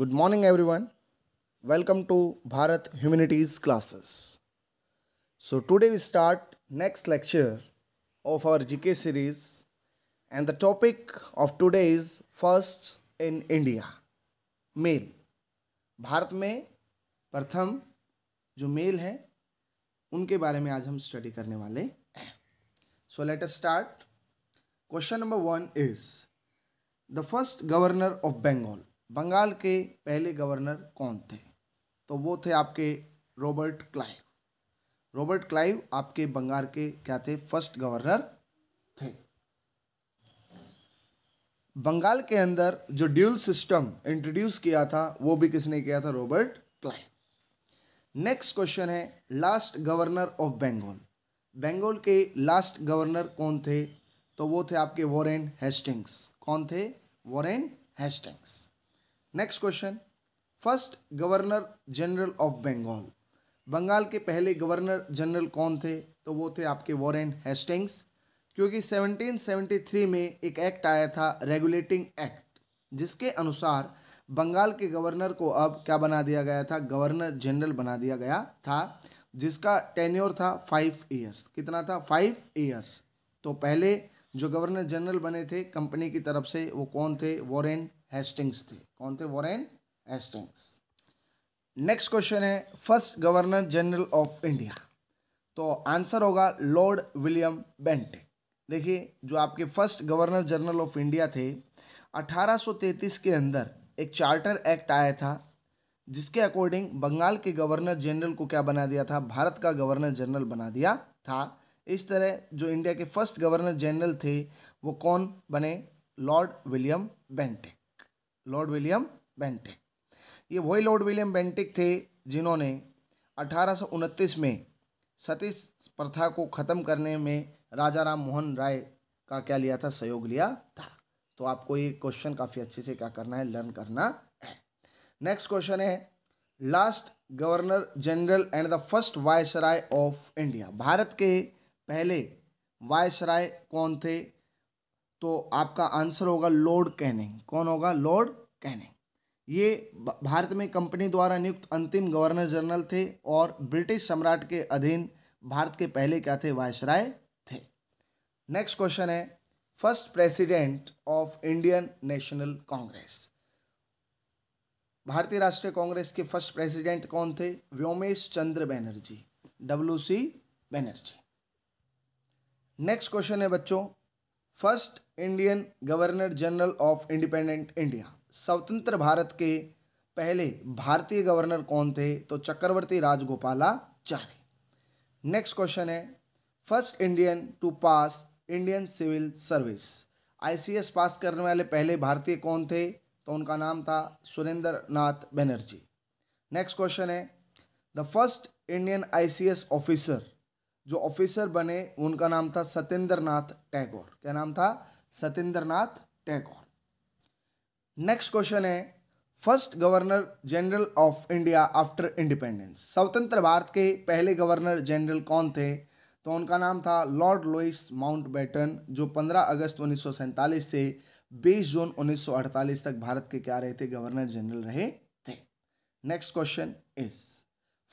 Good morning everyone welcome to Bharat humanities classes so today we start next lecture of our G K series and the topic of today is first in India male Bharat में प्रथम जो mail हैं उनके बारे में आज हम study करने वाले हैं so let's start question number one is the first governor of Bengal Bengal के पहले गवर्नर कौन थे तो वो थे आपके रॉबर्ट क्लाइव रॉबर्ट क्लाइव आपके बंगाल के क्या थे फर्स्ट गवर्नर थे बंगाल के अंदर जो ड्यूल सिस्टम इंट्रोड्यूस किया था वो भी किसने किया था रॉबर्ट क्लाइव नेक्स्ट क्वेश्चन है last governor of Bengal Bengal के लास्ट गवर्नर कौन थे तो वो थे आपके वॉरेन हेस्टिंग्स कौन थे Warren Hastings next question first governor general of Bengal Bengal के पहले गवर्नर जनरल कौन थे तो वो थे आपके वॉरेन हेस्टिंग्स क्योंकि 1773 में एक एक्ट आया था रेगुलेटिंग एक्ट जिसके अनुसार बंगाल के गवर्नर को अब क्या बना दिया गया था गवर्नर जनरल बना दिया गया था जिसका टेन्योर था फाइव ईयर्स कितना था फाइव ईयर्स तो पहले जो गवर्नर जनरल बने थे कंपनी की तरफ से वो कौन थे वॉरेन हेस्टिंग्स थे कौन थे वॉरेन हेस्टिंग्स नेक्स्ट क्वेश्चन है first governor general of India तो आंसर होगा लॉर्ड विलियम बेंटिक देखिए जो आपके first governor general of India थे 1833 के अंदर एक चार्टर एक्ट आया था जिसके अकॉर्डिंग बंगाल के गवर्नर जनरल को क्या बना दिया था भारत का गवर्नर जनरल बना दिया था इस तरह जो इंडिया के फर्स्ट गवर्नर जनरल थे वो कौन बने Lord William Bentinck Lord William Bentinck ये वही लॉर्ड विलियम बेंटिक थे जिन्होंने अठारह में सतीश प्रथा को ख़त्म करने में राजा राम मोहन राय का क्या लिया था सहयोग लिया था तो आपको ये क्वेश्चन काफ़ी अच्छे से क्या करना है लर्न करना है नेक्स्ट क्वेश्चन है last governor general and the first viceroy of India Bharat के पहले वायसराय कौन थे तो आपका आंसर होगा लॉर्ड कैनिंग कौन होगा लॉर्ड कैनिंग ये भारत में कंपनी द्वारा नियुक्त अंतिम गवर्नर जनरल थे और ब्रिटिश सम्राट के अधीन भारत के पहले क्या थे वायसराय थे नेक्स्ट क्वेश्चन है first president of Indian National Congress भारतीय राष्ट्रीय कांग्रेस के फर्स्ट प्रेसिडेंट कौन थे Womesh Chandra Bonnerjee W C Bonnerjee next question है बच्चों first Indian governor general of independent India स्वतंत्र भारत के पहले भारतीय गवर्नर कौन थे तो चक्रवर्ती चारे नेक्स्ट क्वेश्चन है first Indian to pass Indian civil service ICS pass करने वाले पहले भारतीय कौन थे तो उनका नाम था सुरेंद्र नाथ बनर्जी नेक्स्ट क्वेश्चन है the first Indian ICS officer जो ऑफिसर बने उनका नाम था सत्येंद्र टैगोर क्या नाम था सत्येंद्र टैगोर नेक्स्ट क्वेश्चन है first governor general of India after independence स्वतंत्र भारत के पहले गवर्नर जनरल कौन थे तो उनका नाम था लॉर्ड लुइस माउंट बैटन जो 15 अगस्त उन्नीस से 20 जून 1948 तक भारत के क्या रहे थे गवर्नर जनरल रहे थे next question is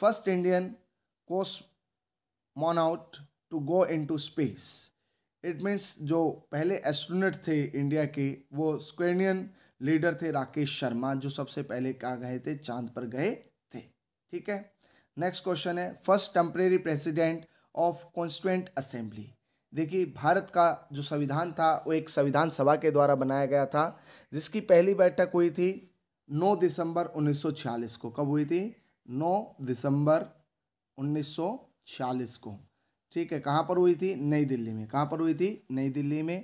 first Indian cosmonaut to go into space it means जो पहले एस्ट्रोनट थे इंडिया के वो स्क्वेनियन लीडर थे राकेश शर्मा जो सबसे पहले कहा गए थे चांद पर गए थे ठीक है नेक्स्ट क्वेश्चन है first temporary president of constituent assembly देखिए भारत का जो संविधान था वो एक संविधान सभा के द्वारा बनाया गया था जिसकी पहली बैठक हुई थी 9 दिसंबर 1946 को कब हुई थी 9 दिसंबर छियालीस को ठीक है कहाँ पर हुई थी नई दिल्ली में कहाँ पर हुई थी नई दिल्ली में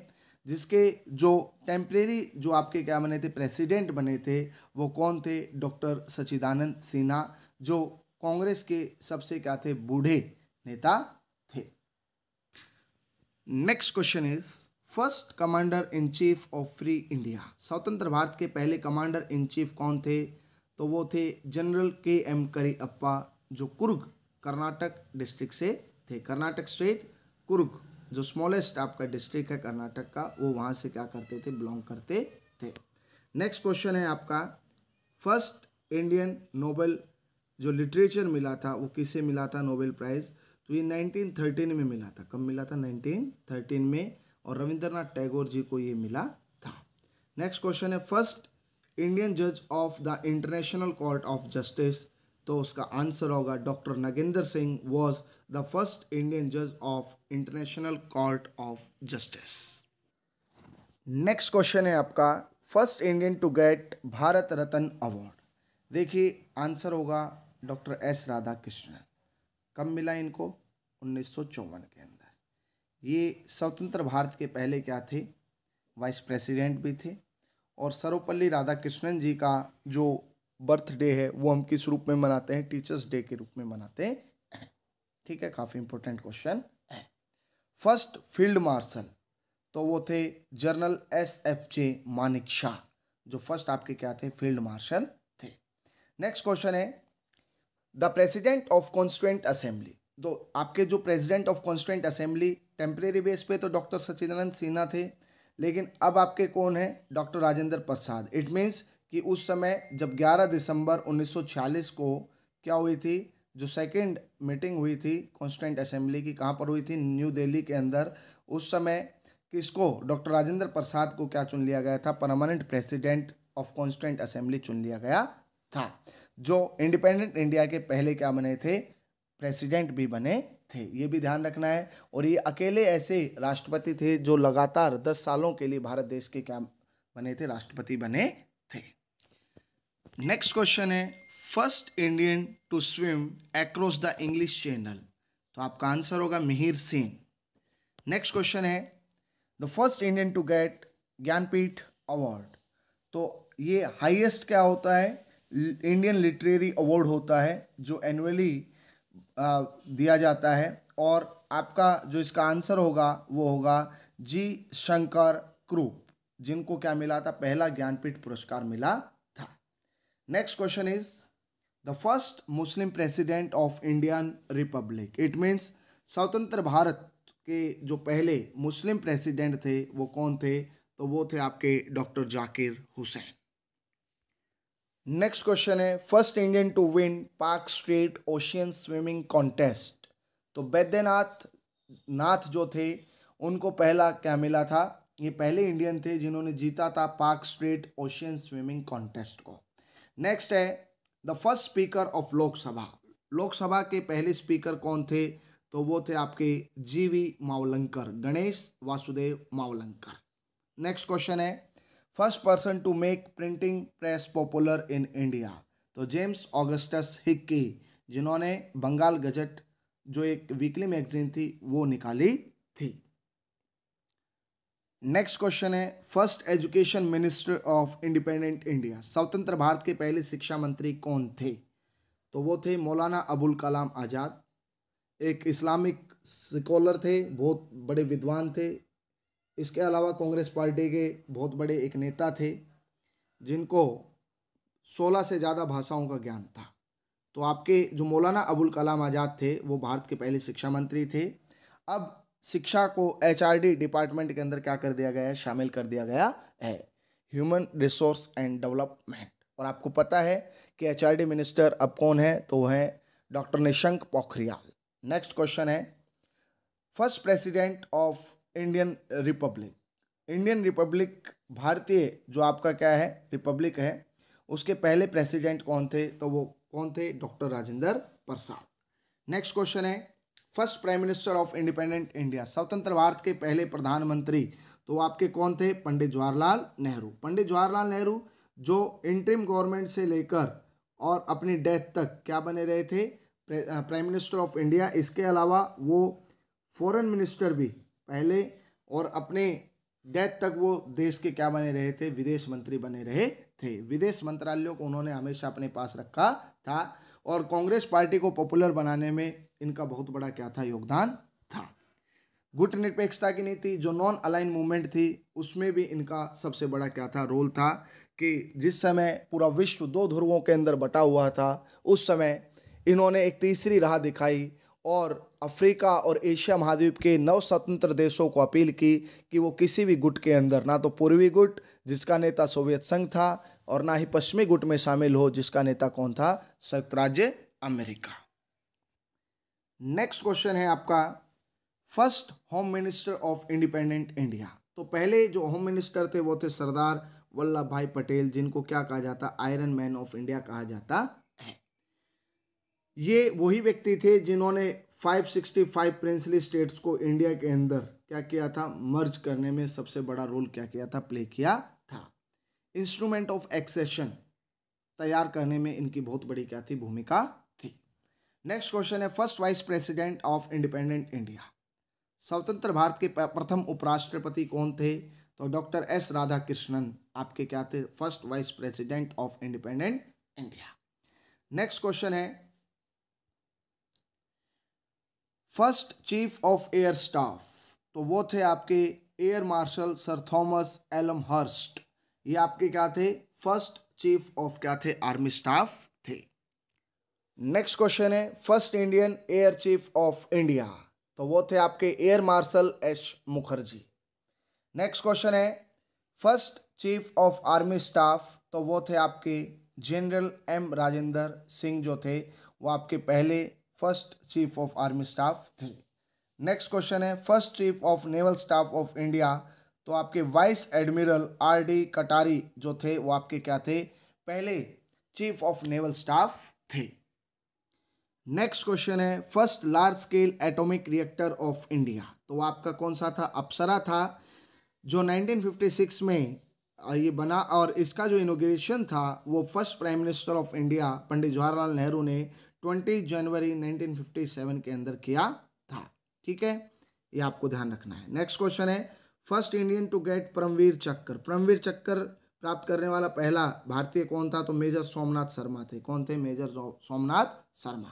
जिसके जो टेम्प्रेरी जो आपके क्या बने थे प्रेसिडेंट बने थे वो कौन थे डॉक्टर सचिदानंद सिन्हा जो कांग्रेस के सबसे क्या थे बूढ़े नेता थे next question is first commander in chief of free India स्वतंत्र भारत के पहले कमांडर इन चीफ कौन थे तो वो थे जनरल के एम करी अप्पा जो कुर्ग कर्नाटक डिस्ट्रिक्ट से थे कर्नाटक स्टेट कुर्ग जो स्मॉलेस्ट आपका डिस्ट्रिक्ट है कर्नाटक का वो वहाँ से क्या करते थे बिलोंग करते थे नेक्स्ट क्वेश्चन है आपका फर्स्ट इंडियन नोबेल जो लिटरेचर मिला था वो किसे मिला था नोबेल प्राइज़ तो ये 1913 में मिला था कब मिला था 1913 में और रविंद्रनाथ टैगोर जी को ये मिला था नेक्स्ट क्वेश्चन है फर्स्ट इंडियन जज of the international court of justice तो उसका आंसर होगा doctor Nagendra Singh was the first Indian जज of international court of justice next question है आपका first Indian to get Bharat Ratna award देखिए आंसर होगा डॉक्टर एस राधा कृष्णन कब मिला इनको उन्नीस के अंदर ये स्वतंत्र भारत के पहले क्या थे वाइस प्रेसिडेंट भी थे और सर्वपल्ली राधाकृष्णन जी का जो बर्थडे है वो हम किस रूप में मनाते हैं टीचर्स डे के रूप में मनाते हैं ठीक है काफ़ी इंपॉर्टेंट क्वेश्चन है फर्स्ट फील्ड मार्शल तो वो थे general S F J Manekshaw जो फर्स्ट आपके क्या थे फील्ड मार्शल थे नेक्स्ट क्वेश्चन है the president of constituent assembly तो आपके जो president of constituent assembly temporary base पे तो डॉक्टर सचिदानंद सिन्हा थे लेकिन अब आपके कौन है doctor Rajendra Prasad it means कि उस समय जब 11 दिसंबर 1946 को क्या हुई थी जो सेकंड मीटिंग हुई थी कॉन्स्टेंट असेंबली की कहाँ पर हुई थी न्यू दिल्ली के अंदर उस समय किसको डॉक्टर राजेंद्र प्रसाद को क्या चुन लिया गया था permanent president of constituent assembly चुन लिया गया था जो इंडिपेंडेंट इंडिया के पहले क्या बने थे प्रेसिडेंट भी बने थे ये भी ध्यान रखना है और ये अकेले ऐसे राष्ट्रपति थे जो लगातार दस सालों के लिए भारत देश के क्या बने थे राष्ट्रपति बने थे नेक्स्ट क्वेश्चन है first Indian to swim across the English Channel तो आपका आंसर होगा मिहिर सेन नेक्स्ट क्वेश्चन है the first Indian to get Jnanpith award तो ये हाईएस्ट क्या होता है इंडियन लिटरेरी अवार्ड होता है जो एनुअली दिया जाता है और आपका जो इसका आंसर होगा वो होगा जी शंकर क्रू जिनको क्या मिला था पहला ज्ञानपीठ पुरस्कार मिला था next question is the first Muslim president of Indian republic it means स्वतंत्र भारत के जो पहले मुस्लिम प्रेसिडेंट थे वो कौन थे तो वो थे आपके doctor Zakir Hussain next question है first Indian to win Palk Strait ocean swimming contest तो बैद्यनाथ नाथ जो थे उनको पहला क्या मिला था ये पहले इंडियन थे जिन्होंने जीता था Palk Strait ocean swimming contest को नेक्स्ट है the first speaker of Lok Sabha Lok Sabha के पहले स्पीकर कौन थे तो वो थे आपके G V Mavalankar Ganesh Vasudev Mavalankar next question है first person to make printing press popular in India तो जेम्स ऑगस्टस हिक्की जिन्होंने बंगाल गजट जो एक वीकली मैगजीन थी वो निकाली थी नेक्स्ट क्वेश्चन है first education minister of independent India स्वतंत्र भारत के पहले शिक्षा मंत्री कौन थे तो वो थे मौलाना अबुल कलाम आज़ाद एक इस्लामिक स्कॉलर थे बहुत बड़े विद्वान थे इसके अलावा कांग्रेस पार्टी के बहुत बड़े एक नेता थे जिनको सोलह से ज़्यादा भाषाओं का ज्ञान था तो आपके जो मौलाना अबुल कलाम आज़ाद थे वो भारत के पहले शिक्षा मंत्री थे अब शिक्षा को एचआरडी डिपार्टमेंट के अंदर क्या कर दिया गया है शामिल कर दिया गया है ह्यूमन रिसोर्स एंड डेवलपमेंट और आपको पता है कि एचआरडी मिनिस्टर अब कौन है तो वह हैं doctor Nishank Pokhriyal next question है first president of Indian republic Indian republic भारतीय जो आपका क्या है रिपब्लिक है उसके पहले प्रेसिडेंट कौन थे तो वो कौन थे doctor Rajendra Prasad next question है first prime minister of independent India स्वतंत्र भारत के पहले प्रधानमंत्री तो आपके कौन थे पंडित जवाहरलाल नेहरू पंडित जवाहरलाल नेहरू जो इंट्रीम गवर्नमेंट से लेकर और अपनी डेथ तक क्या बने रहे थे प्राइम मिनिस्टर ऑफ इंडिया इसके अलावा वो फॉरेन मिनिस्टर भी पहले और अपने डेथ तक वो देश के क्या बने रहे थे विदेश मंत्री बने रहे थे विदेश मंत्रालयों को उन्होंने हमेशा अपने पास रखा था और कांग्रेस पार्टी को पॉपुलर बनाने में इनका बहुत बड़ा क्या था योगदान था गुट निरपेक्षता की नीति जो नॉन अलाइन मूवमेंट थी उसमें भी इनका सबसे बड़ा क्या था रोल था कि जिस समय पूरा विश्व दो ध्रुवों के अंदर बटा हुआ था उस समय इन्होंने एक तीसरी राह दिखाई और अफ्रीका और एशिया महाद्वीप के नौ स्वतंत्र देशों को अपील की कि वो किसी भी गुट के अंदर ना तो पूर्वी गुट जिसका नेता सोवियत संघ था और ना ही पश्चिमी गुट में शामिल हो जिसका नेता कौन था संयुक्त राज्य अमेरिका नेक्स्ट क्वेश्चन है आपका first home minister of independent India तो पहले जो होम मिनिस्टर थे वो थे सरदार वल्लभ भाई पटेल जिनको क्या कहा जाता आयरन मैन ऑफ इंडिया कहा जाता है ये वही व्यक्ति थे जिन्होंने 565 प्रिंसली स्टेट्स को इंडिया के अंदर क्या किया था मर्ज करने में सबसे बड़ा रोल क्या किया था प्ले किया था इंस्ट्रूमेंट ऑफ एक्सेशन तैयार करने में इनकी बहुत बड़ी क्या थी भूमिका थी नेक्स्ट क्वेश्चन है first vice president of independent India स्वतंत्र भारत के प्रथम उपराष्ट्रपति कौन थे तो डॉक्टर एस राधा कृष्णन आपके क्या थे first vice president of independent India next question है first chief of air staff तो वो थे आपके एयर मार्शल सर थॉमस एलम हर्स्ट ये आपके क्या थे फर्स्ट चीफ ऑफ क्या थे आर्मी स्टाफ थे नेक्स्ट क्वेश्चन है first Indian air chief of India तो वो थे आपके air marshal S Mukherjee next question है first chief of army staff तो वो थे आपके जनरल एम राजेंद्र सिंह जो थे वो आपके पहले first chief of army staff थे नेक्स्ट क्वेश्चन है first chief of naval staff of India तो आपके वाइस एडमिरल आर डी कटारी जो थे वो आपके क्या थे पहले चीफ ऑफ नेवल स्टाफ थे नेक्स्ट क्वेश्चन है first large scale atomic reactor of India तो आपका कौन सा था अप्सरा था जो 1956 में ये बना और इसका जो इनोग्रेशन था वो first prime minister of India Pandit Jawaharlal Nehru ने ट्वेंटी जनवरी 1957 के अंदर किया था ठीक है ये आपको ध्यान रखना है नेक्स्ट क्वेश्चन है first Indian to get Param Vir Chakra Param Vir चक्कर प्राप्त करने वाला पहला भारतीय कौन था तो मेजर सोमनाथ शर्मा थे कौन थे major Somnath Sharma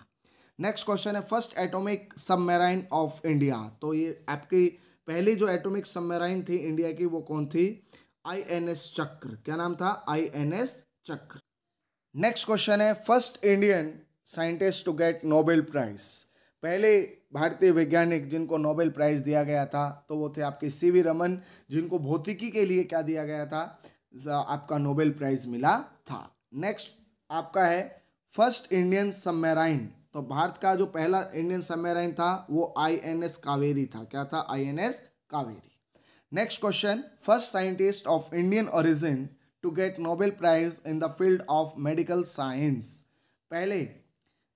next question है first atomic submarine of India तो ये आपकी पहली जो एटॉमिक सबमेराइन थी इंडिया की वो कौन थी आईएनएस चक्र क्या नाम था आईएनएस चक्र नेक्स्ट क्वेश्चन है first Indian scientist to get Nobel prize पहले भारतीय वैज्ञानिक जिनको नोबेल प्राइज़ दिया गया था तो वो थे आपके सी वी रमन जिनको भौतिकी के लिए क्या दिया गया था आपका नोबेल प्राइज़ मिला था नेक्स्ट आपका है फर्स्ट इंडियन सबमेराइन तो भारत का जो पहला इंडियन सबमेराइन था वो आई एन एस कावेरी था क्या था I N S Kaveri next question first scientist of Indian origin to get Nobel prize in the field of medical science पहले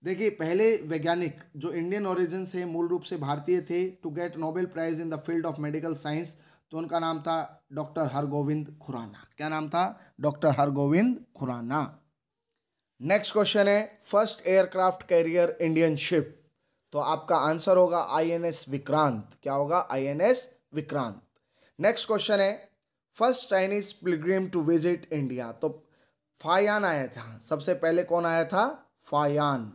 देखिए पहले वैज्ञानिक जो इंडियन ओरिजिन से मूल रूप से भारतीय थे to get Nobel prize in the field of medical science तो उनका नाम था डॉक्टर हरगोविंद खुराना क्या नाम था doctor Hargobind Khurana next question है first aircraft carrier Indian ship तो आपका आंसर होगा आईएनएस विक्रांत क्या होगा आईएनएस विक्रांत नेक्स्ट क्वेश्चन है first Chinese pilgrim to visit India तो फायान आया था सबसे पहले कौन आया था फायान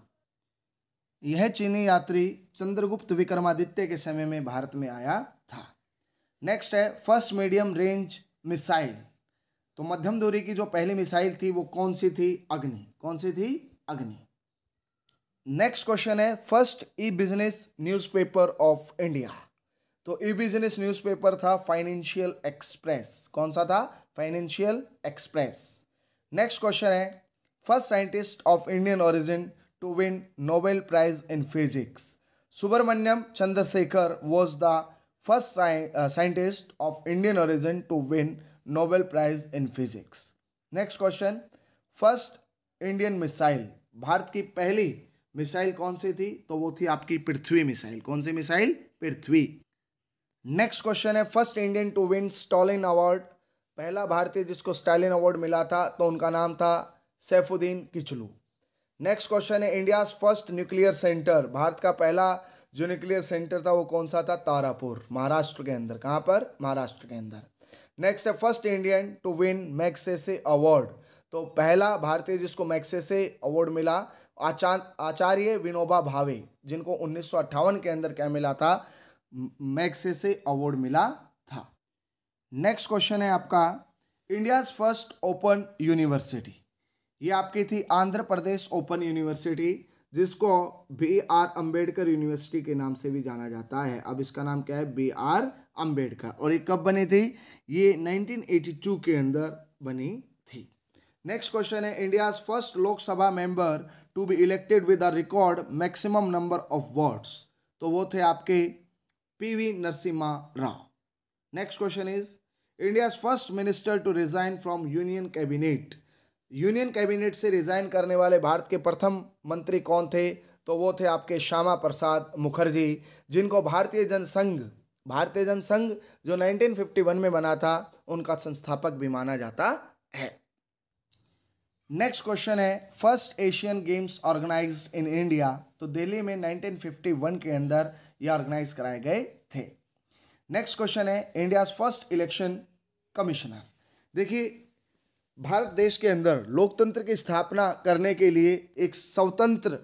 यह चीनी यात्री चंद्रगुप्त विक्रमादित्य के समय में भारत में आया था नेक्स्ट है फर्स्ट मीडियम रेंज मिसाइल तो मध्यम दूरी की जो पहली मिसाइल थी वो कौन सी थी अग्नि कौन सी थी अग्नि नेक्स्ट क्वेश्चन है first e business newspaper of India तो ई बिजनेस न्यूज़पेपर था फाइनेंशियल एक्सप्रेस कौन सा था फाइनेंशियल एक्सप्रेस नेक्स्ट क्वेश्चन है first scientist of Indian origin to win Nobel Prize in Physics. Subrahmanyan Chandrasekhar was the first sci uh, scientist of Indian origin to win Nobel Prize in Physics. Next question first Indian missile भारत की पहली missile कौन सी थी तो वो थी आपकी पृथ्वी मिसाइल कौन सी मिसाइल पृथ्वी नेक्स्ट क्वेश्चन है first Indian to win Stalin award पहला भारतीय जिसको स्टालिन अवार्ड मिला था तो उनका नाम था सैफुद्दीन किचलू नेक्स्ट क्वेश्चन है India first nuclear centre Bharat का पहला जो न्यूक्लियर सेंटर था वो कौन सा था तारापुर महाराष्ट्र के अंदर कहाँ पर महाराष्ट्र के अंदर नेक्स्ट है first Indian to win Magsaysay award तो पहला भारतीय जिसको मैक्सेसे अवार्ड मिला आचार्य विनोबा भावे जिनको उन्नीस के अंदर क्या मिला था मैक्सेसे अवार्ड मिला था नेक्स्ट क्वेश्चन है आपका इंडियाज फर्स्ट ओपन यूनिवर्सिटी ये आपकी थी आंध्र प्रदेश ओपन यूनिवर्सिटी जिसको बी आर अम्बेडकर यूनिवर्सिटी के नाम से भी जाना जाता है अब इसका नाम क्या है बी आर अम्बेडकर और ये कब बनी थी ये 1982 के अंदर बनी थी नेक्स्ट क्वेश्चन है India's first Lok Sabha member to be elected with a record maximum number of votes तो वो थे आपके P V Narasimha Rao next question is India's first minister to resign from union cabinet union cabinet से रिज़ाइन करने वाले भारत के प्रथम मंत्री कौन थे तो वो थे आपके श्यामा प्रसाद मुखर्जी जिनको भारतीय जनसंघ भारतीय जनसंघ जो 1951 में बना था उनका संस्थापक भी माना जाता है नेक्स्ट क्वेश्चन है first Asian games organize in India तो दिल्ली में 1951 के अंदर ये ऑर्गेनाइज कराए गए थे नेक्स्ट क्वेश्चन है इंडियाज फर्स्ट इलेक्शन कमिश्नर देखिए भारत देश के अंदर लोकतंत्र की स्थापना करने के लिए एक स्वतंत्र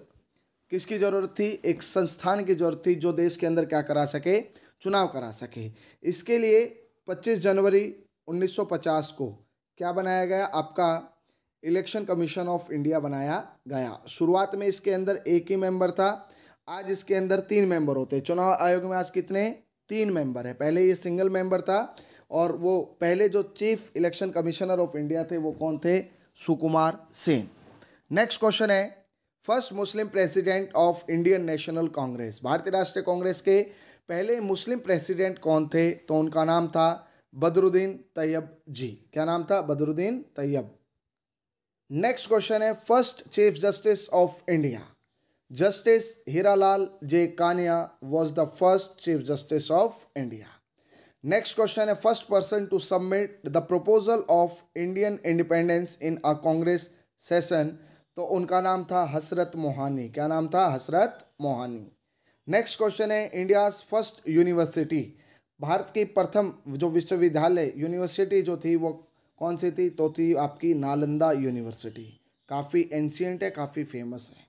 किसकी ज़रूरत थी एक संस्थान की ज़रूरत थी जो देश के अंदर क्या करा सके चुनाव करा सके इसके लिए 25 जनवरी 1950 को क्या बनाया गया आपका इलेक्शन कमीशन ऑफ इंडिया बनाया गया शुरुआत में इसके अंदर एक ही मेंबर था आज इसके अंदर तीन मेंबर होते चुनाव आयोग में आज कितने तीन मेंबर है पहले ये सिंगल मेंबर था और वो पहले जो chief election commissioner of India थे वो कौन थे सुकुमार सेन नेक्स्ट क्वेश्चन है first Muslim president of Indian National Congress भारतीय राष्ट्रीय कांग्रेस के पहले मुस्लिम प्रेसिडेंट कौन थे तो उनका नाम था बदरुद्दीन तैयब जी क्या नाम था बदरुद्दीन तैयब नेक्स्ट क्वेश्चन है first chief justice of India justice Hiralal J Kania was the first chief justice of India next question है first person to submit the proposal of Indian independence in a Congress session तो उनका नाम था हसरत मोहानी क्या नाम था Hasrat Mohani next question है India's first university Bharat की प्रथम जो विश्वविद्यालय यूनिवर्सिटी जो थी वो कौन सी थी तो थी आपकी नालंदा यूनिवर्सिटी काफ़ी एंशियंट है काफ़ी फेमस है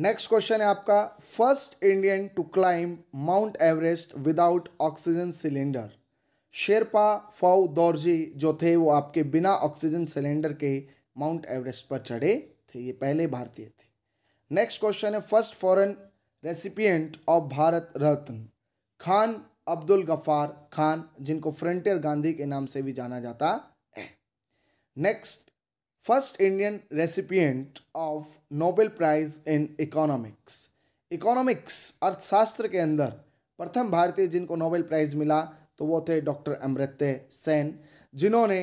नेक्स्ट क्वेश्चन है आपका first Indian to climb Mount Everest without oxygen cylinder Sherpa Phu Dorji जो थे वो आपके बिना ऑक्सीजन सिलेंडर के माउंट एवरेस्ट पर चढ़े थे ये पहले भारतीय थे नेक्स्ट क्वेश्चन है first foreign recipient of Bharat Ratna Khan Abdul Ghaffar Khan जिनको फ्रंटियर गांधी के नाम से भी जाना जाता है next first Indian recipient of Nobel prize in economics economics अर्थशास्त्र के अंदर प्रथम भारतीय जिनको नोबेल प्राइज़ मिला तो वो थे डॉक्टर अमृत्य सेन जिन्होंने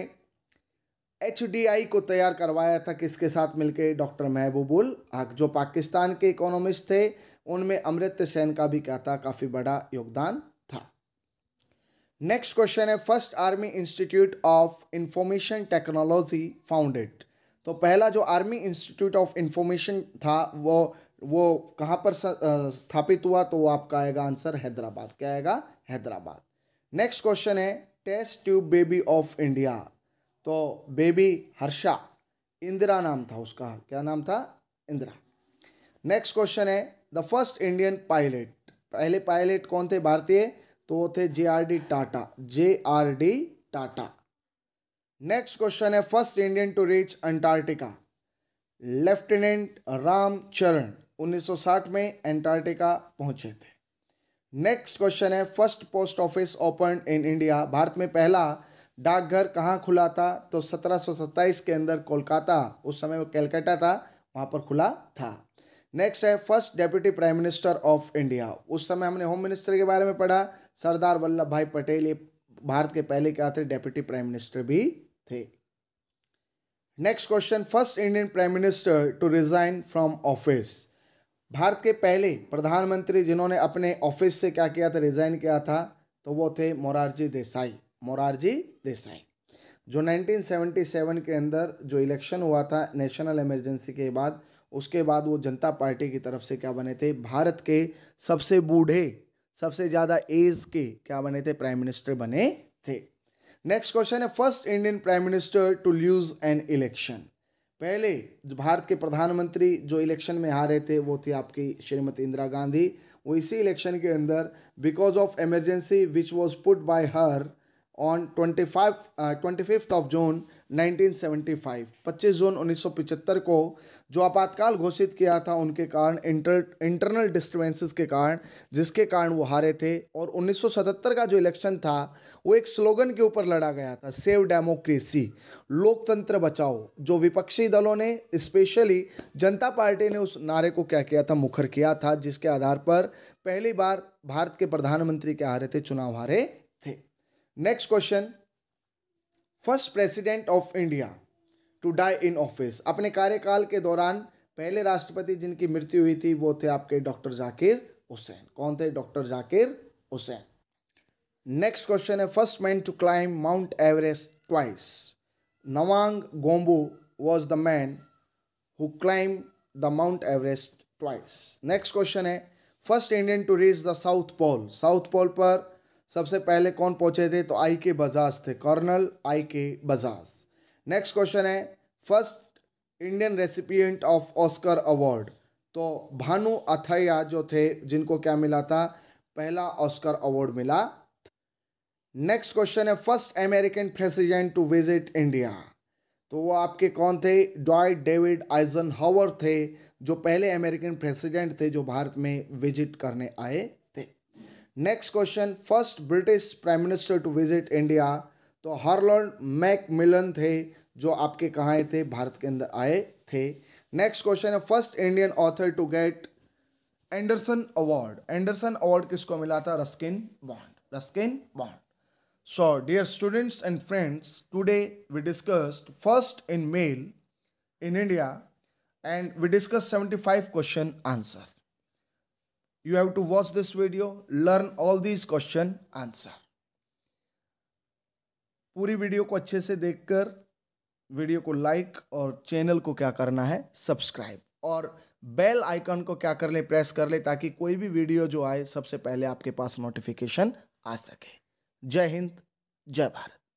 एच को तैयार करवाया था किसके साथ मिलके डॉक्टर महबूबुल हक जो पाकिस्तान के इकोनॉमिस्ट थे उनमें अमृत्य सेन का भी क्या था काफ़ी बड़ा योगदान था नेक्स्ट क्वेश्चन है first army institute of information technology founded तो पहला जो आर्मी इंस्टीट्यूट ऑफ इंफॉर्मेशन था वो वो कहाँ पर स्थापित हुआ तो वो आपका आएगा आंसर हैदराबाद क्या आएगा हैदराबाद नेक्स्ट क्वेश्चन है test tube baby of India तो बेबी हर्षा इंदिरा नाम था उसका क्या नाम था इंदिरा नेक्स्ट क्वेश्चन है द फर्स्ट इंडियन पायलट पहले पायलट कौन थे भारतीय तो वो थे J R D Tata J R D Tata next question है first Indian to reach Antarctica lieutenant Ram Charan 1960 में अंटार्कटिका पहुंचे थे नेक्स्ट क्वेश्चन है first post office open in India Bharat में पहला डाकघर कहाँ खुला था तो 1727 के अंदर कोलकाता उस समय वो कैलकाटा था वहाँ पर खुला था नेक्स्ट है first deputy prime minister of India उस समय हमने होम मिनिस्टर के बारे में पढ़ा सरदार वल्लभ भाई पटेल ये भारत के पहले क्या थे डेप्यूटी प्राइम मिनिस्टर भी थे next question first Indian prime minister to resign from office Bharat के पहले प्रधानमंत्री जिन्होंने अपने ऑफिस से क्या किया था रिजाइन किया था तो वो थे मोरारजी देसाई मोरारजी देसाई जो 1977 के अंदर जो इलेक्शन हुआ था नेशनल इमरजेंसी के बाद उसके बाद वो जनता पार्टी की तरफ से क्या बने थे भारत के सबसे बूढ़े सबसे ज़्यादा एज के क्या बने थे प्राइम मिनिस्टर बने थे नेक्स्ट क्वेश्चन है first Indian prime minister to lose an election पहले जो भारत के प्रधानमंत्री जो इलेक्शन में हारे थे वो थे आपकी श्रीमती इंदिरा गांधी वो इसी इलेक्शन के अंदर because of emergency which was put by her on twenty five twenty fifth of June 1975 25 जून 1975 को जो आपातकाल घोषित किया था उनके कारण इंटर इंटरनल डिस्टर्बेंसेस के कारण जिसके कारण वो हारे थे और 1977 का जो इलेक्शन था वो एक स्लोगन के ऊपर लड़ा गया था सेव डेमोक्रेसी लोकतंत्र बचाओ जो विपक्षी दलों ने स्पेशली जनता पार्टी ने उस नारे को क्या किया था मुखर किया था जिसके आधार पर पहली बार भारत के प्रधानमंत्री के हारे थे चुनाव हारे थे next question first president of India to die in office अपने कार्यकाल के दौरान पहले राष्ट्रपति जिनकी मृत्यु हुई थी वो थे आपके डॉक्टर जाकिर हुसैन कौन थे doctor Zakir Hussain next question है first man to climb Mount Everest twice Nawang Gombu was the man who climb the Mount Everest twice next question है first Indian to reach the south pole south pole पर सबसे पहले कौन पहुंचे थे तो आई के बजाज थे colonel I K Bajaj next question है first Indian recipient of Oscar award तो भानु अथैया जो थे जिनको क्या मिला था पहला ऑस्कर अवार्ड मिला नेक्स्ट क्वेश्चन है first American president to visit India तो वो आपके कौन थे डॉय डेविड आइजन हावर थे जो पहले अमेरिकन प्रेसिडेंट थे जो भारत में विजिट करने आए next question first British prime minister to visit India तो हार्लॉर्ड मैक मिलन थे जो आपके कहाँ आए थे भारत के अंदर आए थे नेक्स्ट क्वेश्चन है first Indian author to get Anderson award Anderson award किसको मिला था Ruskin Bond Ruskin Bond so dear students and friends today we discussed first in male in India and we discuss seventy five question answer you have to watch this video, learn all these question answer. पूरी video को अच्छे से देखकर video को like और channel को क्या करना है सब्सक्राइब और बेल आइकन को क्या कर ले प्रेस कर ले ताकि कोई भी वीडियो जो आए सबसे पहले आपके पास नोटिफिकेशन आ सके जय हिंद जय भारत